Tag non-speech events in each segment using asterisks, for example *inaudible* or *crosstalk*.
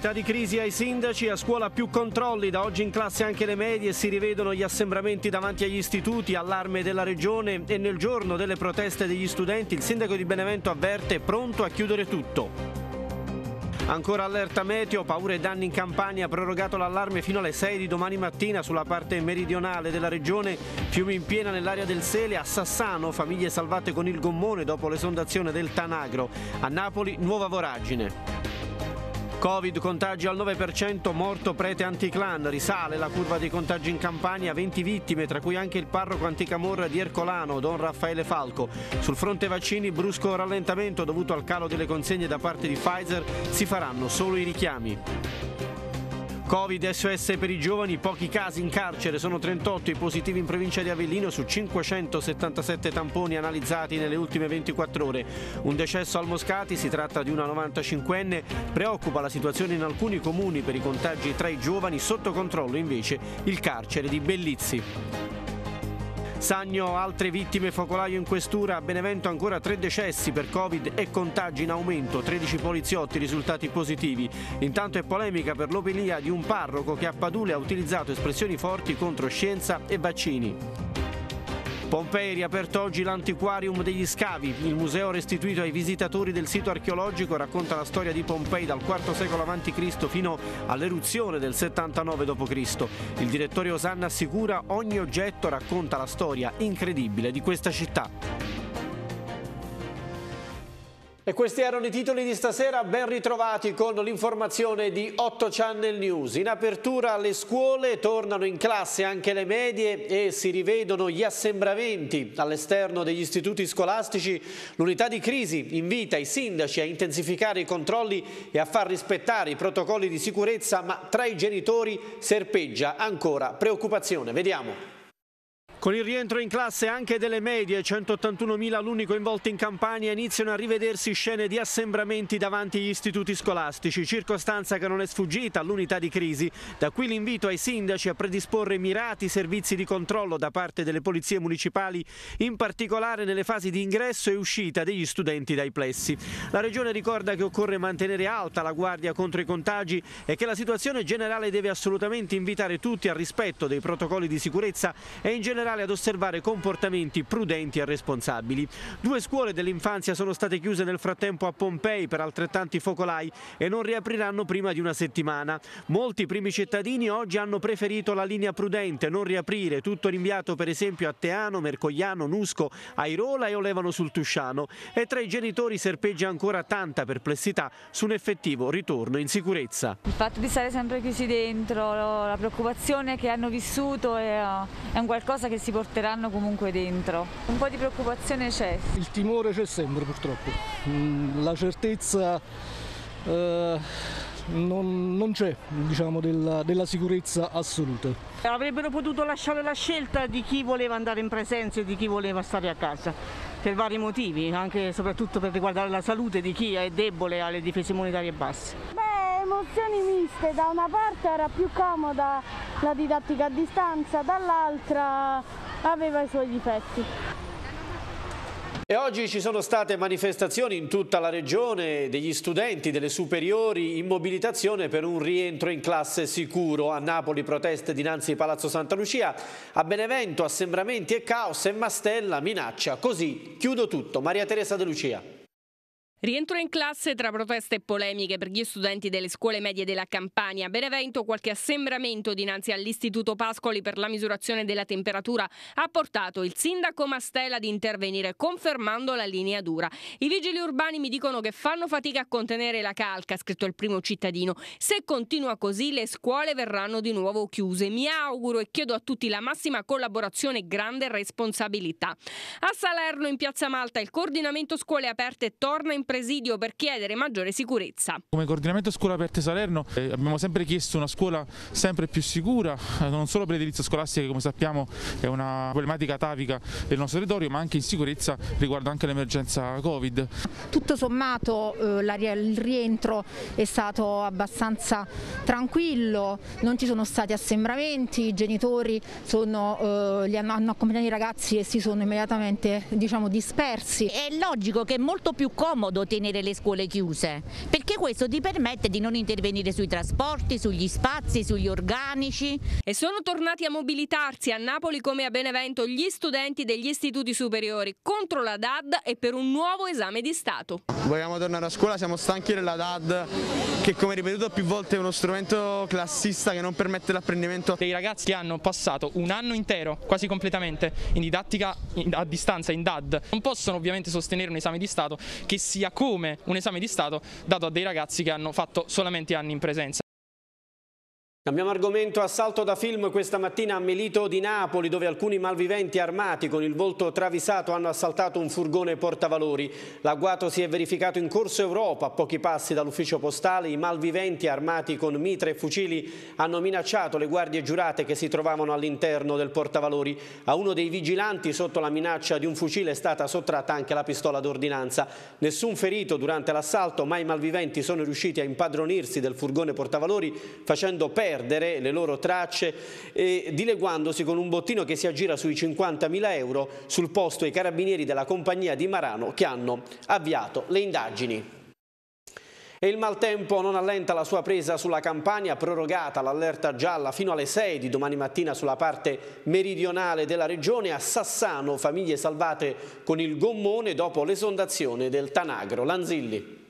Comunità di crisi ai sindaci, a scuola più controlli, da oggi in classe anche le medie, si rivedono gli assembramenti davanti agli istituti, allarme della regione e nel giorno delle proteste degli studenti il sindaco di Benevento avverte pronto a chiudere tutto. Ancora allerta meteo, paure e danni in Campania, prorogato l'allarme fino alle 6 di domani mattina sulla parte meridionale della regione, fiumi in piena nell'area del Sele, a Sassano famiglie salvate con il gommone dopo l'esondazione del Tanagro, a Napoli nuova voragine. Covid, contagio al 9%, morto prete anticlan, risale la curva dei contagi in Campania, 20 vittime, tra cui anche il parroco anticamorra di Ercolano, Don Raffaele Falco. Sul fronte vaccini, brusco rallentamento dovuto al calo delle consegne da parte di Pfizer, si faranno solo i richiami. Covid SOS per i giovani, pochi casi in carcere, sono 38 i positivi in provincia di Avellino su 577 tamponi analizzati nelle ultime 24 ore. Un decesso al Moscati, si tratta di una 95enne, preoccupa la situazione in alcuni comuni per i contagi tra i giovani, sotto controllo invece il carcere di Bellizzi. Sagno altre vittime focolaio in questura, a Benevento ancora tre decessi per Covid e contagi in aumento, 13 poliziotti risultati positivi. Intanto è polemica per l'opelia di un parroco che a Padule ha utilizzato espressioni forti contro scienza e vaccini. Pompei riaperto oggi l'antiquarium degli scavi, il museo restituito ai visitatori del sito archeologico racconta la storia di Pompei dal IV secolo a.C. fino all'eruzione del 79 d.C. Il direttore Osanna assicura ogni oggetto racconta la storia incredibile di questa città. E questi erano i titoli di stasera, ben ritrovati con l'informazione di 8 Channel News. In apertura le scuole, tornano in classe anche le medie e si rivedono gli assembramenti all'esterno degli istituti scolastici. L'unità di crisi invita i sindaci a intensificare i controlli e a far rispettare i protocolli di sicurezza, ma tra i genitori serpeggia ancora preoccupazione. Vediamo. Con il rientro in classe anche delle medie, 181.000 alunni coinvolti in Campania iniziano a rivedersi scene di assembramenti davanti agli istituti scolastici, circostanza che non è sfuggita all'unità di crisi. Da qui l'invito ai sindaci a predisporre mirati servizi di controllo da parte delle polizie municipali, in particolare nelle fasi di ingresso e uscita degli studenti dai plessi. La Regione ricorda che occorre mantenere alta la guardia contro i contagi e che la situazione generale deve assolutamente invitare tutti al rispetto dei protocolli di sicurezza e in generale generale ad osservare comportamenti prudenti e responsabili. Due scuole dell'infanzia sono state chiuse nel frattempo a Pompei per altrettanti focolai e non riapriranno prima di una settimana. Molti primi cittadini oggi hanno preferito la linea prudente, non riaprire, tutto rinviato per esempio a Teano, Mercogliano, Nusco, Airola e Olevano sul Tusciano e tra i genitori serpeggia ancora tanta perplessità su un effettivo ritorno in sicurezza. Il fatto di stare sempre chiusi dentro, la preoccupazione che hanno vissuto è, eh, un qualcosa che si porteranno comunque dentro. Un po' di preoccupazione c'è. Il timore c'è sempre purtroppo, mm, la certezza eh, non, non c'è diciamo, della, della sicurezza assoluta. Avrebbero potuto lasciare la scelta di chi voleva andare in presenza e di chi voleva stare a casa per vari motivi, anche e soprattutto per riguardare la salute di chi è debole alle difese immunitarie basse. Beh, emozioni miste, da una parte era più comoda la didattica a distanza, dall'altra aveva i suoi difetti. E oggi ci sono state manifestazioni in tutta la regione degli studenti delle superiori in mobilitazione per un rientro in classe sicuro. A Napoli proteste dinanzi a Palazzo Santa Lucia, a Benevento assembramenti e caos e Mastella minaccia. Così chiudo tutto. Maria Teresa De Lucia. Rientro in classe tra proteste e polemiche per gli studenti delle scuole medie della Campania. Benevento qualche assembramento dinanzi all'Istituto Pascoli per la misurazione della temperatura ha portato il sindaco Mastella ad intervenire confermando la linea dura. I vigili urbani mi dicono che fanno fatica a contenere la calca, ha scritto il primo cittadino. Se continua così le scuole verranno di nuovo chiuse. Mi auguro e chiedo a tutti la massima collaborazione e grande responsabilità. A Salerno in Piazza Malta il coordinamento scuole aperte torna in presidio per chiedere maggiore sicurezza. Come coordinamento Scuola Aperte Salerno eh, abbiamo sempre chiesto una scuola sempre più sicura, eh, non solo per l'edilizia scolastica che come sappiamo è una problematica atavica del nostro territorio, ma anche in sicurezza riguardo anche l'emergenza Covid. Tutto sommato eh, il rientro è stato abbastanza tranquillo, non ci sono stati assembramenti, i genitori sono, eh, li hanno, hanno accompagnato i ragazzi e si sono immediatamente diciamo, dispersi. È logico che è molto più comodo comodo tenere le scuole chiuse, perché questo ti permette di non intervenire sui trasporti, sugli spazi, sugli organici. E sono tornati a mobilitarsi a Napoli come a Benevento gli studenti degli istituti superiori contro la DAD e per un nuovo esame di Stato. Vogliamo tornare a scuola, siamo stanchi della DAD che come ripetuto più volte è uno strumento classista che non permette l'apprendimento. Dei ragazzi che hanno passato un anno intero, quasi completamente, in didattica a distanza, in DAD, non possono ovviamente sostenere un esame di Stato che sia sia come un esame di Stato dato a dei ragazzi che hanno fatto solamente anni in presenza. Cambiamo argomento, assalto da film questa mattina a Melito di Napoli dove alcuni malviventi armati con il volto travisato hanno assaltato un furgone portavalori. L'agguato si è verificato in Corso Europa a pochi passi dall'ufficio postale. I malviventi armati con mitra e fucili hanno minacciato le guardie giurate che si trovavano all'interno del portavalori. A uno dei vigilanti sotto la minaccia di un fucile è stata sottratta anche la pistola d'ordinanza. Nessun ferito durante l'assalto ma i malviventi sono riusciti a impadronirsi del furgone portavalori facendo perdere perdere le loro tracce, eh, dileguandosi con un bottino che si aggira sui 50.000 euro sul posto i carabinieri della compagnia di Marano che hanno avviato le indagini. E il maltempo non allenta la sua presa sulla campagna, prorogata l'allerta gialla fino alle 6 di domani mattina sulla parte meridionale della regione. A Sassano famiglie salvate con il gommone dopo l'esondazione del Tanagro. Lanzilli.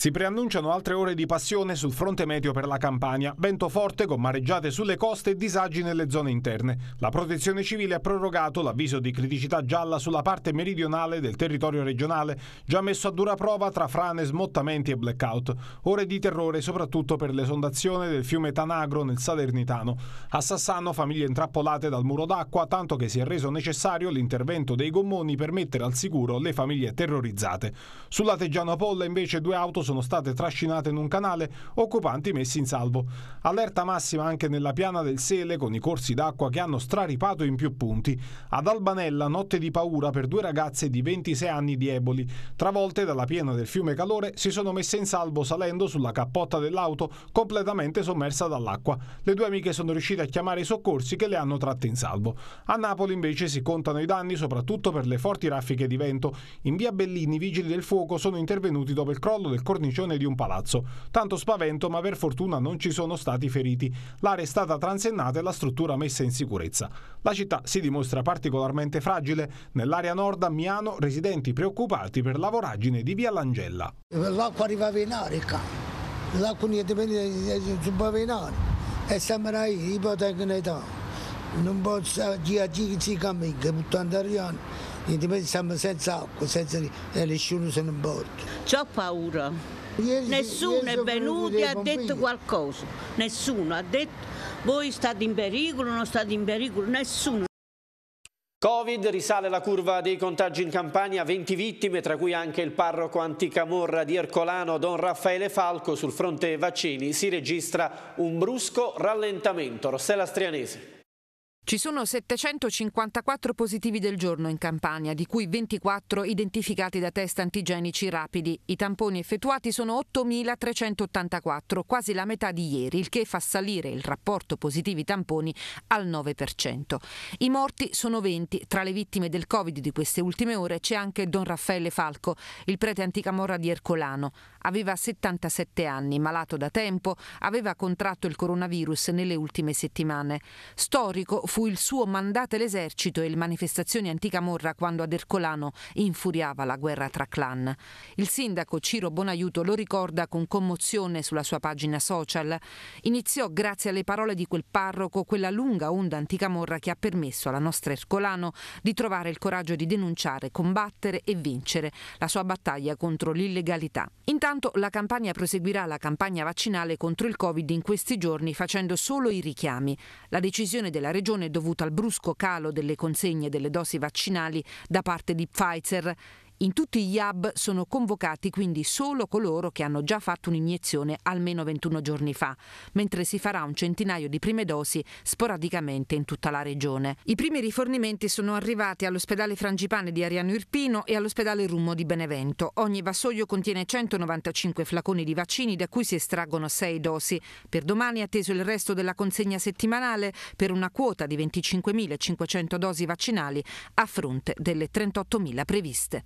Si preannunciano altre ore di passione sul fronte meteo per la Campania, vento forte con mareggiate sulle coste e disagi nelle zone interne. La protezione civile ha prorogato l'avviso di criticità gialla sulla parte meridionale del territorio regionale, già messo a dura prova tra frane, smottamenti e blackout. Ore di terrore soprattutto per l'esondazione del fiume Tanagro nel Salernitano. A Sassano famiglie intrappolate dal muro d'acqua, tanto che si è reso necessario l'intervento dei gommoni per mettere al sicuro le famiglie terrorizzate. Sulla Teggiano Polla invece due auto sono state trascinate in un canale occupanti messi in salvo. Allerta massima anche nella piana del Sele con i corsi d'acqua che hanno straripato in più punti. Ad Albanella notte di paura per due ragazze di 26 anni di Eboli. Travolte dalla piena del fiume Calore si sono messe in salvo salendo sulla cappotta dell'auto completamente sommersa dall'acqua. Le due amiche sono riuscite a chiamare i soccorsi che le hanno tratte in salvo. A Napoli invece si contano i danni soprattutto per le forti raffiche di vento. In via Bellini i vigili del fuoco sono intervenuti dopo il crollo del cordone cornicione di un palazzo. Tanto spavento, ma per fortuna non ci sono stati feriti. L'area è stata transennata e la struttura messa in sicurezza. La città si dimostra particolarmente fragile. Nell'area nord a Miano, residenti preoccupati per la voragine di via Langella. L'acqua arrivava in aria, l'acqua non dipende da in e sembra ipoteca non posso eh, dire che si cammina, buttando aria. Indipendenza siamo senza acqua, senza e eh, nessuno se ne importa. Ho paura. Ieri, nessuno ieri è venuto e ha detto qualcosa. Nessuno ha detto voi state in pericolo, non state in pericolo, nessuno. Covid, risale la curva dei contagi in Campania, 20 vittime, tra cui anche il parroco anticamorra di Ercolano, Don Raffaele Falco. Sul fronte vaccini si registra un brusco rallentamento. Rossella Strianese. Ci sono 754 positivi del giorno in Campania, di cui 24 identificati da test antigenici rapidi. I tamponi effettuati sono 8.384, quasi la metà di ieri, il che fa salire il rapporto positivi tamponi al 9%. I morti sono 20. Tra le vittime del Covid di queste ultime ore c'è anche Don Raffaele Falco, il prete anticamorra di Ercolano. Aveva 77 anni, malato da tempo, aveva contratto il coronavirus nelle ultime settimane. Storico fu Fu il suo mandate l'esercito e le manifestazioni anticamorra quando ad Ercolano infuriava la guerra tra clan. Il sindaco Ciro Bonaiuto lo ricorda con commozione sulla sua pagina social. Iniziò grazie alle parole di quel parroco quella lunga onda anticamorra che ha permesso alla nostra Ercolano di trovare il coraggio di denunciare, combattere e vincere la sua battaglia contro l'illegalità. Intanto la campagna proseguirà la campagna vaccinale contro il Covid in questi giorni facendo solo i richiami. La decisione della Regione dovuta al brusco calo delle consegne delle dosi vaccinali da parte di Pfizer in tutti gli hub sono convocati quindi solo coloro che hanno già fatto un'iniezione almeno 21 giorni fa, mentre si farà un centinaio di prime dosi sporadicamente in tutta la regione. I primi rifornimenti sono arrivati all'ospedale Frangipane di Ariano Irpino e all'ospedale Rummo di Benevento. Ogni vassoio contiene 195 flaconi di vaccini da cui si estraggono 6 dosi. Per domani è atteso il resto della consegna settimanale per una quota di 25.500 dosi vaccinali a fronte delle 38.000 previste.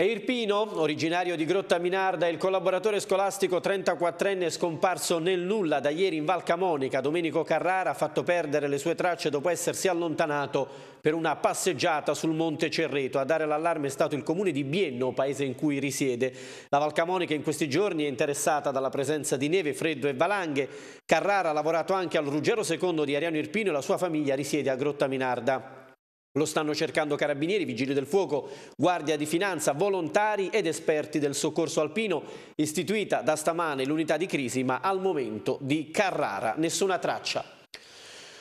E Irpino, originario di Grotta Minarda, il collaboratore scolastico 34enne scomparso nel nulla da ieri in Val Camonica, Domenico Carrara, ha fatto perdere le sue tracce dopo essersi allontanato per una passeggiata sul Monte Cerreto. A dare l'allarme è stato il comune di Bienno, paese in cui risiede. La Val Camonica in questi giorni è interessata dalla presenza di neve, freddo e valanghe. Carrara ha lavorato anche al Ruggero II di Ariano Irpino e la sua famiglia risiede a Grotta Minarda. Lo stanno cercando carabinieri, vigili del fuoco, guardia di finanza, volontari ed esperti del soccorso alpino, istituita da stamane l'unità di crisi, ma al momento di Carrara nessuna traccia.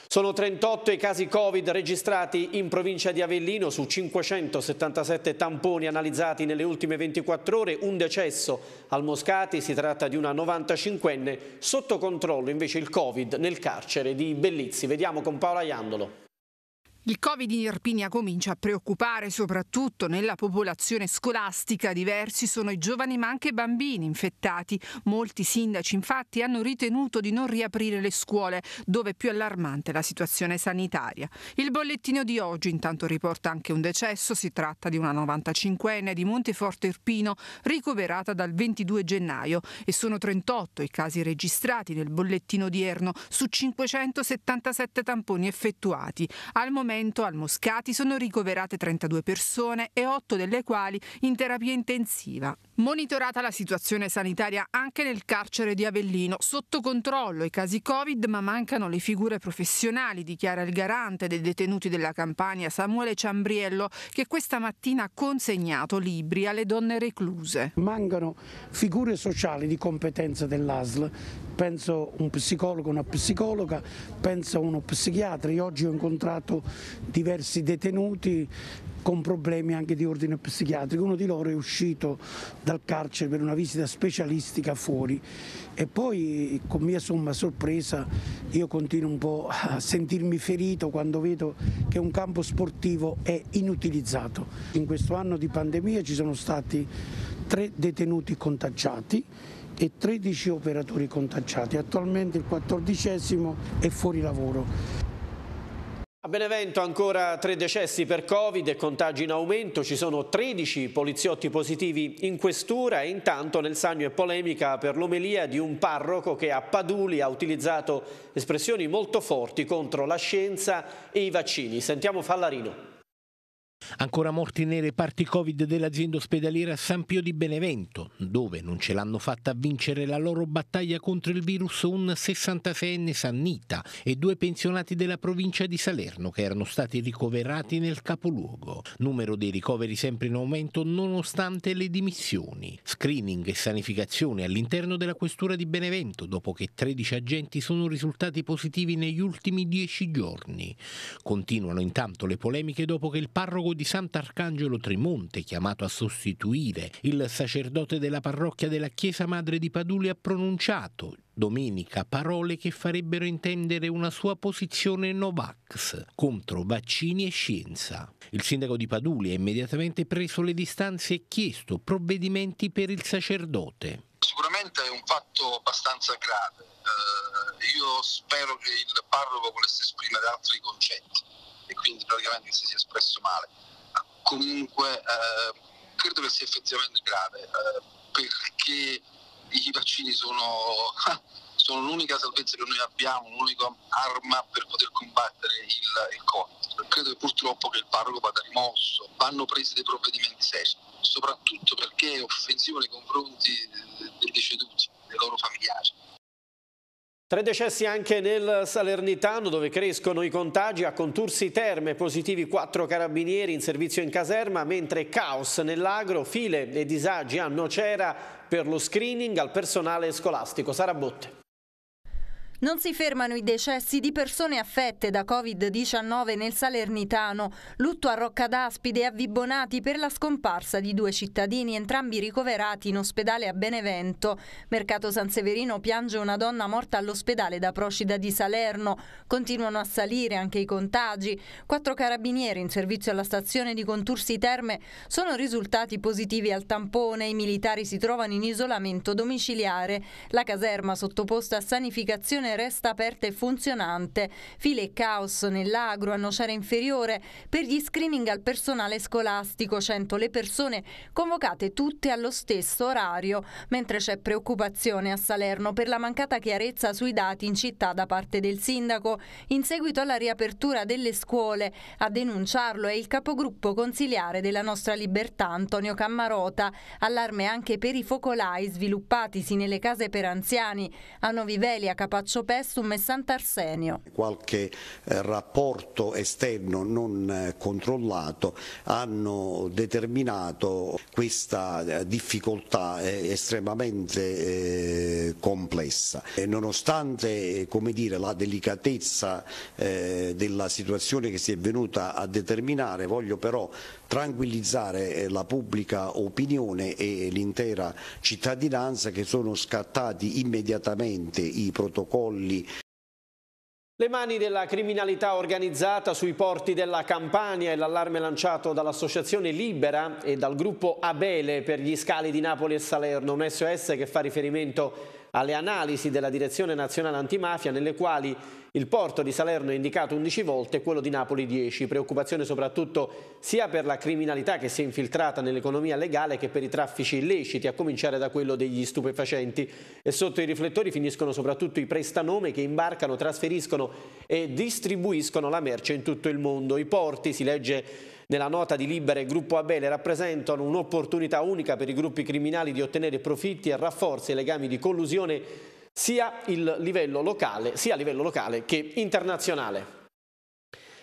Sono 38 i casi Covid registrati in provincia di Avellino su 577 tamponi analizzati nelle ultime 24 ore, un decesso al Moscati, si tratta di una 95enne, sotto controllo invece il Covid nel carcere di Bellizzi. Vediamo con Paola Iandolo. Il Covid in Irpinia comincia a preoccupare soprattutto nella popolazione scolastica. Diversi sono i giovani ma anche i bambini infettati. Molti sindaci infatti hanno ritenuto di non riaprire le scuole dove è più allarmante la situazione sanitaria. Il bollettino di oggi intanto riporta anche un decesso. Si tratta di una 95enne di Monteforte Irpino ricoverata dal 22 gennaio e sono 38 i casi registrati nel bollettino odierno su 577 tamponi effettuati. Al momento Benevento, al Moscati sono ricoverate 32 persone e 8 delle quali in terapia intensiva. Monitorata la situazione sanitaria anche nel carcere di Avellino, sotto controllo i casi Covid ma mancano le figure professionali, dichiara il garante dei detenuti della Campania Samuele Ciambriello che questa mattina ha consegnato libri alle donne recluse. Mancano figure sociali di competenza dell'ASL, penso un psicologo, una psicologa, penso uno psichiatra, io oggi ho incontrato diversi detenuti con problemi anche di ordine psichiatrico. Uno di loro è uscito dal carcere per una visita specialistica fuori e poi con mia somma sorpresa io continuo un po' a sentirmi ferito quando vedo che un campo sportivo è inutilizzato. In questo anno di pandemia ci sono stati tre detenuti contagiati e 13 operatori contagiati. Attualmente il 14 è fuori lavoro. A Benevento ancora tre decessi per Covid e contagi in aumento, ci sono 13 poliziotti positivi in questura e intanto nel Sagno è polemica per l'omelia di un parroco che a Paduli ha utilizzato espressioni molto forti contro la scienza e i vaccini. Sentiamo Fallarino. Ancora morti nei reparti Covid dell'azienda ospedaliera San Pio di Benevento, dove non ce l'hanno fatta vincere la loro battaglia contro il virus un 66enne Sannita e due pensionati della provincia di Salerno che erano stati ricoverati nel capoluogo. Numero dei ricoveri sempre in aumento nonostante le dimissioni. Screening e sanificazione all'interno della questura di Benevento dopo che 13 agenti sono risultati positivi negli ultimi 10 giorni. Continuano intanto le polemiche dopo che il parroco di Sant'Arcangelo Tremonte, chiamato a sostituire il sacerdote della parrocchia della Chiesa Madre di Paduli, ha pronunciato domenica parole che farebbero intendere una sua posizione Novax contro vaccini e scienza. Il sindaco di Paduli ha immediatamente preso le distanze e chiesto provvedimenti per il sacerdote. Sicuramente è un fatto abbastanza grave. Eh, io spero che il parroco volesse esprimere altri concetti e quindi praticamente si sia espresso male comunque eh, credo che sia effettivamente grave eh, perché i vaccini sono, *laughs* sono, l'unica salvezza che noi abbiamo, l'unica arma per poter combattere il, il Covid. Credo che purtroppo che il parroco vada rimosso, vanno presi dei provvedimenti seri, soprattutto perché è offensivo nei confronti eh, dei deceduti, dei loro familiari. Tre decessi anche nel Salernitano dove crescono i contagi a Contursi Terme, positivi quattro carabinieri in servizio in caserma, mentre caos nell'agro, file e disagi a Nocera per lo screening al personale scolastico. Sara Botte. Non si fermano i decessi di persone affette da Covid-19 nel Salernitano. Lutto a Roccadaspide e a Vibbonati per la scomparsa di due cittadini, entrambi ricoverati in ospedale a Benevento. Mercato San Severino piange una donna morta all'ospedale da Procida di Salerno. Continuano a salire anche i contagi. Quattro carabinieri in servizio alla stazione di Contursi Terme sono risultati positivi al tampone. I militari si trovano in isolamento domiciliare. La caserma sottoposta a sanificazione stazione resta aperta e funzionante. File e caos nell'agro a Nocera Inferiore per gli screening al personale scolastico, 100 le persone convocate tutte allo stesso orario, mentre c'è preoccupazione a Salerno per la mancata chiarezza sui dati in città da parte del sindaco in seguito alla riapertura delle scuole. A denunciarlo è il capogruppo consiliare della nostra libertà Antonio Cammarota. Allarme anche per i focolai sviluppatisi nelle case per anziani a Novivelia, Capaccio Marcio Pestum e Sant'Arsenio. Qualche eh, rapporto esterno non eh, controllato hanno determinato questa eh, difficoltà estremamente complessa. E nonostante dire, la delicatezza della situazione che si è venuta a determinare, voglio però tranquillizzare la pubblica opinione e l'intera cittadinanza che sono scattati immediatamente i protocolli polli. Le mani della criminalità organizzata sui porti della Campania e l'allarme lanciato dall'Associazione Libera e dal gruppo Abele per gli scali di Napoli e Salerno, un SOS che fa riferimento alle analisi della Direzione Nazionale Antimafia nelle quali il porto di Salerno è indicato 11 volte e quello di Napoli 10. Preoccupazione soprattutto sia per la criminalità che si è infiltrata nell'economia legale che per i traffici illeciti, a cominciare da quello degli stupefacenti. E sotto i riflettori finiscono soprattutto i prestanome che imbarcano, trasferiscono e distribuiscono la merce in tutto il mondo. I porti, si legge nella nota di Libera e Gruppo Abele rappresentano un'opportunità unica per i gruppi criminali di ottenere profitti e rafforzi i legami di collusione sia, livello locale, sia a livello locale che internazionale.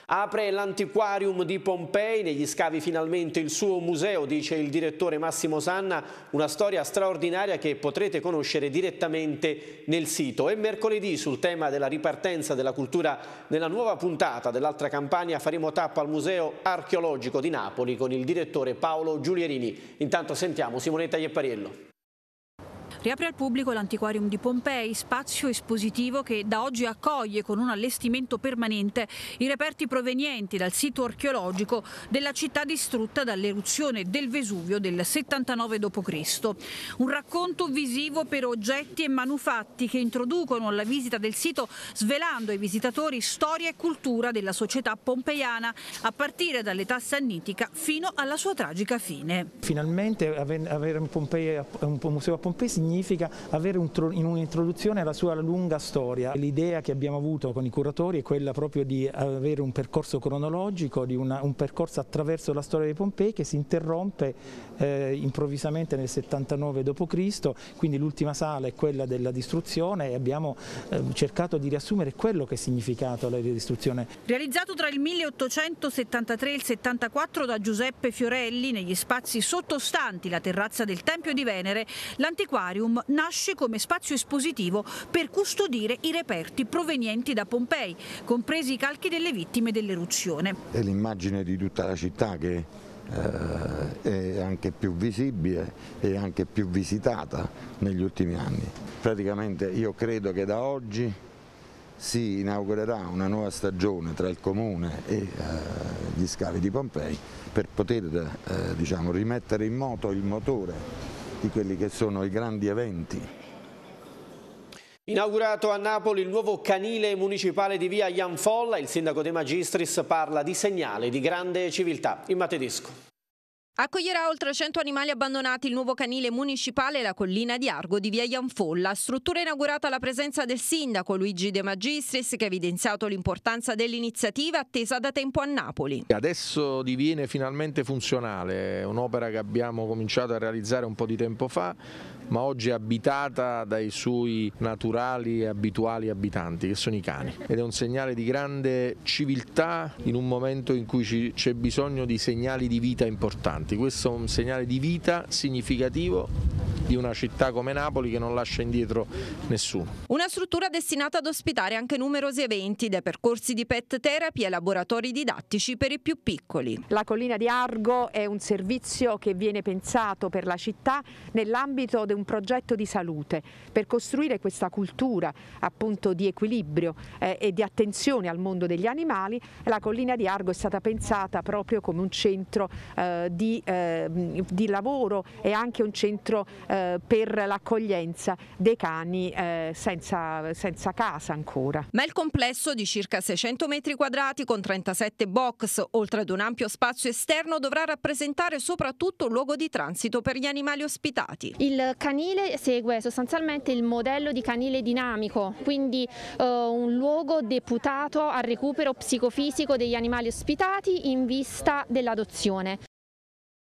Apre l'antiquarium di Pompei, negli scavi finalmente il suo museo, dice il direttore Massimo Sanna, una storia straordinaria che potrete conoscere direttamente nel sito. E mercoledì sul tema della ripartenza della cultura nella nuova puntata dell'altra campagna faremo tappa al Museo Archeologico di Napoli con il direttore Paolo Giulierini. Intanto sentiamo Simonetta Iepariello. Riapre al pubblico l'antiquarium di Pompei, spazio espositivo che da oggi accoglie con un allestimento permanente i reperti provenienti dal sito archeologico della città distrutta dall'eruzione del Vesuvio del 79 d.C. Un racconto visivo per oggetti e manufatti che introducono la visita del sito svelando ai visitatori storia e cultura della società pompeiana a partire dall'età sannitica fino alla sua tragica fine. Finalmente avere un, Pompei, un museo a Pompei significa significa avere un, in un'introduzione alla sua lunga storia. L'idea che abbiamo avuto con i curatori è quella proprio di avere un percorso cronologico, di una, un percorso attraverso la storia dei Pompei che si interrompe eh, improvvisamente nel 79 d.C., quindi l'ultima sala è quella della distruzione e abbiamo eh, cercato di riassumere quello che è significato la distruzione. Realizzato tra il 1873 e il 74 da Giuseppe Fiorelli negli spazi sottostanti la terrazza del Tempio di Venere, l'antiquario Museum nasce come spazio espositivo per custodire i reperti provenienti da Pompei, compresi i calchi delle vittime dell'eruzione. È l'immagine di tutta la città che eh, è anche più visibile e anche più visitata negli ultimi anni. Praticamente io credo che da oggi si inaugurerà una nuova stagione tra il Comune e eh, gli scavi di Pompei per poter eh, diciamo, rimettere in moto il motore di quelli che sono i grandi eventi. Inaugurato a Napoli il nuovo canile municipale di via Ianfolla, il sindaco De Magistris parla di segnale di grande civiltà. In Matedisco. Accoglierà oltre 100 animali abbandonati il nuovo canile municipale La Collina di Argo di via Ianfolla, struttura inaugurata alla presenza del sindaco Luigi De Magistris che ha evidenziato l'importanza dell'iniziativa attesa da tempo a Napoli. Adesso diviene finalmente funzionale, un'opera che abbiamo cominciato a realizzare un po' di tempo fa, ma oggi è abitata dai suoi naturali e abituali abitanti, che sono i cani. Ed è un segnale di grande civiltà in un momento in cui c'è bisogno di segnali di vita importanti. Questo è un segnale di vita significativo di una città come Napoli che non lascia indietro nessuno. Una struttura destinata ad ospitare anche numerosi eventi, dai percorsi di pet therapy e laboratori didattici per i più piccoli. La collina di Argo è un servizio che viene pensato per la città nell'ambito di un progetto di salute, per costruire questa cultura appunto di equilibrio eh, e di attenzione al mondo degli animali. La collina di Argo è stata pensata proprio come un centro eh, di, eh, di, lavoro e anche un centro eh, eh, per l'accoglienza dei cani eh, senza, senza casa ancora. Ma il complesso di circa 600 metri quadrati con 37 box, oltre ad un ampio spazio esterno, dovrà rappresentare soprattutto un luogo di transito per gli animali ospitati. Il canile segue sostanzialmente il modello di canile dinamico, quindi eh, un luogo deputato al recupero psicofisico degli animali ospitati in vista dell'adozione.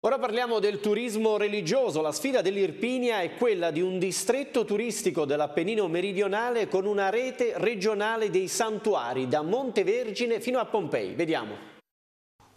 Ora parliamo del turismo religioso. La sfida dell'Irpinia è quella di un distretto turistico dell'Appennino meridionale con una rete regionale dei santuari da Montevergine fino a Pompei. Vediamo.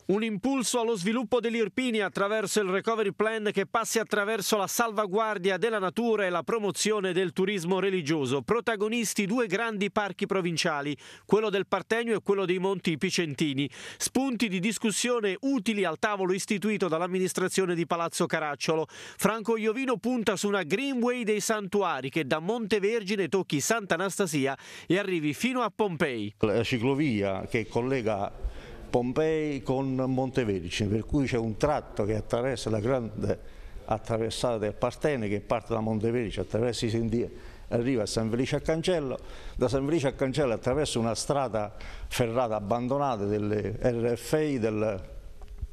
Un impulso allo sviluppo dell'Irpini attraverso il recovery plan che passi attraverso la salvaguardia della natura e la promozione del turismo religioso. Protagonisti due grandi parchi provinciali, quello del Partenio e quello dei Monti Picentini. Spunti di discussione utili al tavolo istituito dall'amministrazione di Palazzo Caracciolo. Franco Iovino punta su una greenway dei santuari che da Monte Vergine tocchi Santa Anastasia e arrivi fino a Pompei. La ciclovia che collega Pompei con Montevergine, per cui c'è un tratto che attraversa la grande attraversata del Partene che parte da Montevergine, attraversa i sentieri arriva a San Felice a Cancello, da San Felice a Cancello attraverso una strada ferrata abbandonata delle RFI, delle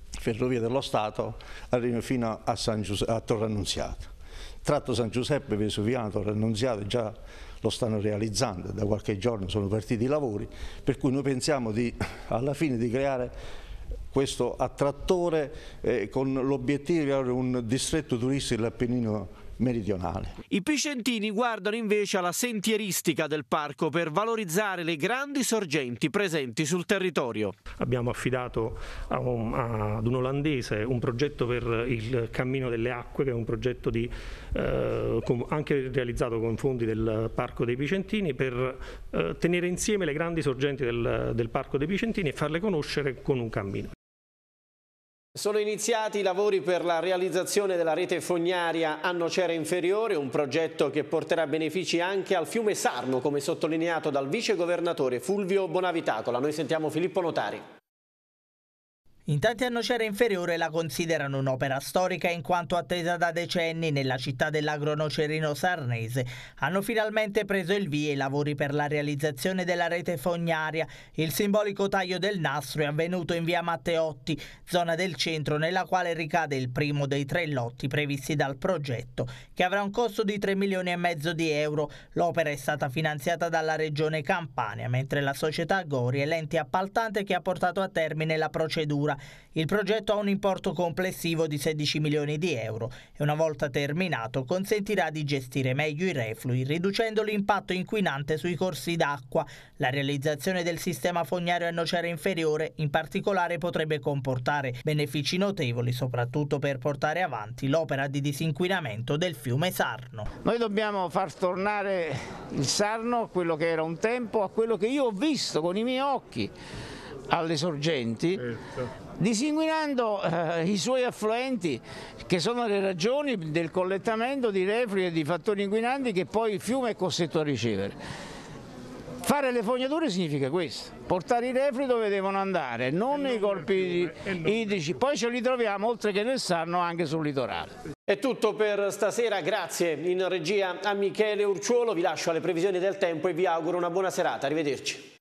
Ferrovie dello Stato, arriva fino a, a Torre Annunziata. Tratto San Giuseppe Vesuviano, Torre Annunziata, già lo stanno realizzando, da qualche giorno sono partiti i lavori, per cui noi pensiamo di, alla fine di creare questo attrattore eh, con l'obiettivo di avere un distretto turistico dell'Appennino meridionale. I picentini guardano invece alla sentieristica del parco per valorizzare le grandi sorgenti presenti sul territorio. Abbiamo affidato a un, a, ad un olandese un progetto per il cammino delle acque, che è un progetto di, eh, con, anche realizzato con fondi del parco dei Picentini per eh, tenere insieme le grandi sorgenti del, del parco dei Picentini e farle conoscere con un cammino. Sono iniziati i lavori per la realizzazione della rete fognaria Annocera Inferiore, un progetto che porterà benefici anche al fiume Sarno, come sottolineato dal vice governatore Fulvio Bonavitacola. Noi sentiamo Filippo Notari. In tanti a Nocera Inferiore la considerano un'opera storica in quanto attesa da decenni nella città dell'agro-nocerino sarnese. Hanno finalmente preso il via i lavori per la realizzazione della rete fognaria. Il simbolico taglio del nastro è avvenuto in via Matteotti, zona del centro nella quale ricade il primo dei tre lotti previsti dal progetto, che avrà un costo di 3 milioni e mezzo di euro. L'opera è stata finanziata dalla regione Campania, mentre la società Gori è l'ente appaltante che ha portato a termine la procedura infrastruttura. Il progetto ha un importo complessivo di 16 milioni di euro e una volta terminato consentirà di gestire meglio i reflui, riducendo l'impatto inquinante sui corsi d'acqua. La realizzazione del sistema fognario a nocera inferiore in particolare potrebbe comportare benefici notevoli, soprattutto per portare avanti l'opera di disinquinamento del fiume Sarno. Noi dobbiamo far tornare il Sarno a quello che era un tempo, a quello che io ho visto con i miei occhi alle sorgenti certo disinguinando eh, i suoi affluenti che sono le ragioni del collettamento di reflui e di fattori inquinanti che poi il fiume è costretto a ricevere. Fare le fognature significa questo, portare i reflui dove devono andare, non nei corpi idrici, poi ce li troviamo oltre che nel Sarno anche sul litorale. È tutto per stasera, grazie in regia a Michele Urciuolo, vi lascio alle previsioni del tempo e vi auguro una buona serata, arrivederci.